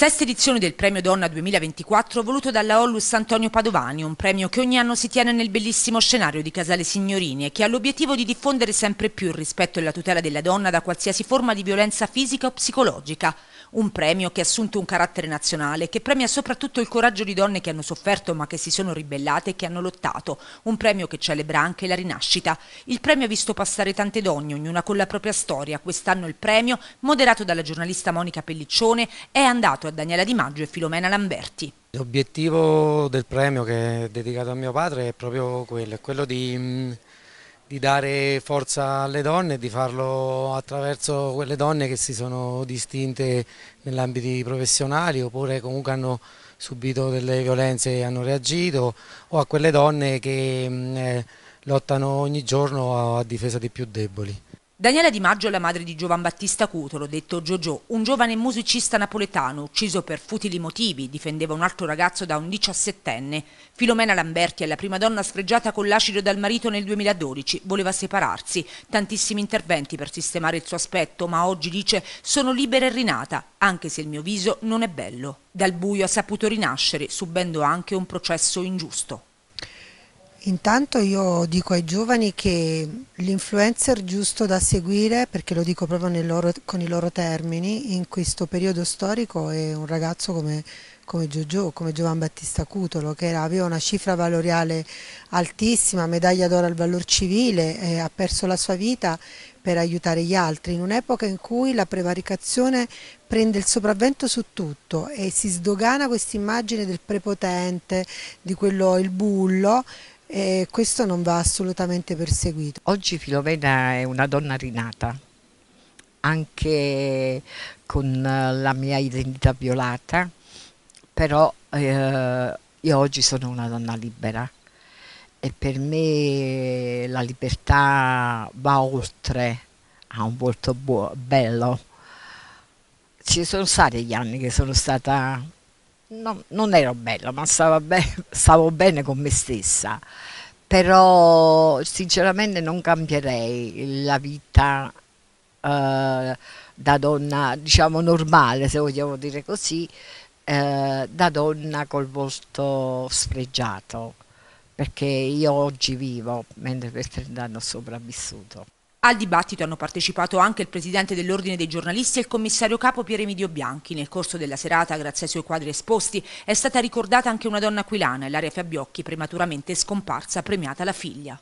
Sesta edizione del Premio Donna 2024 voluto dalla Ollus Antonio Padovani, un premio che ogni anno si tiene nel bellissimo scenario di Casale Signorini e che ha l'obiettivo di diffondere sempre più il rispetto e la tutela della donna da qualsiasi forma di violenza fisica o psicologica. Un premio che ha assunto un carattere nazionale, che premia soprattutto il coraggio di donne che hanno sofferto ma che si sono ribellate e che hanno lottato. Un premio che celebra anche la rinascita. Il premio ha visto passare tante donne, ognuna con la propria storia. Quest'anno il premio, moderato dalla giornalista Monica Pelliccione, è andato a Daniela Di Maggio e Filomena Lamberti. L'obiettivo del premio che è dedicato a mio padre è proprio quello, è quello di, di dare forza alle donne e di farlo attraverso quelle donne che si sono distinte nell'ambito professionali oppure comunque hanno subito delle violenze e hanno reagito o a quelle donne che eh, lottano ogni giorno a, a difesa dei più deboli. Daniela Di Maggio è la madre di Giovan Battista Cutolo, detto Giogio, un giovane musicista napoletano ucciso per futili motivi, difendeva un altro ragazzo da un diciassettenne. Filomena Lamberti è la prima donna sfregiata con l'acido dal marito nel 2012, voleva separarsi, tantissimi interventi per sistemare il suo aspetto, ma oggi dice sono libera e rinata, anche se il mio viso non è bello. Dal buio ha saputo rinascere, subendo anche un processo ingiusto. Intanto io dico ai giovani che l'influencer giusto da seguire, perché lo dico proprio loro, con i loro termini, in questo periodo storico è un ragazzo come, come Giorgio, come Giovan Battista Cutolo, che era, aveva una cifra valoriale altissima, medaglia d'oro al valor civile, eh, ha perso la sua vita per aiutare gli altri, in un'epoca in cui la prevaricazione prende il sopravvento su tutto e si sdogana questa immagine del prepotente, di quello il bullo, e questo non va assolutamente perseguito. Oggi Filomena è una donna rinata, anche con la mia identità violata, però eh, io oggi sono una donna libera e per me la libertà va oltre a un volto bello. Ci sono stati gli anni che sono stata non, non ero bella, ma stavo, be stavo bene con me stessa. Però sinceramente non cambierei la vita eh, da donna, diciamo normale, se vogliamo dire così, eh, da donna col volto sfregiato, perché io oggi vivo, mentre per 30 anni ho sopravvissuto. Al dibattito hanno partecipato anche il presidente dell'Ordine dei giornalisti e il commissario capo Pier Emidio Bianchi. Nel corso della serata, grazie ai suoi quadri esposti, è stata ricordata anche una donna aquilana, Ilaria Fabiocchi, prematuramente scomparsa, premiata la figlia.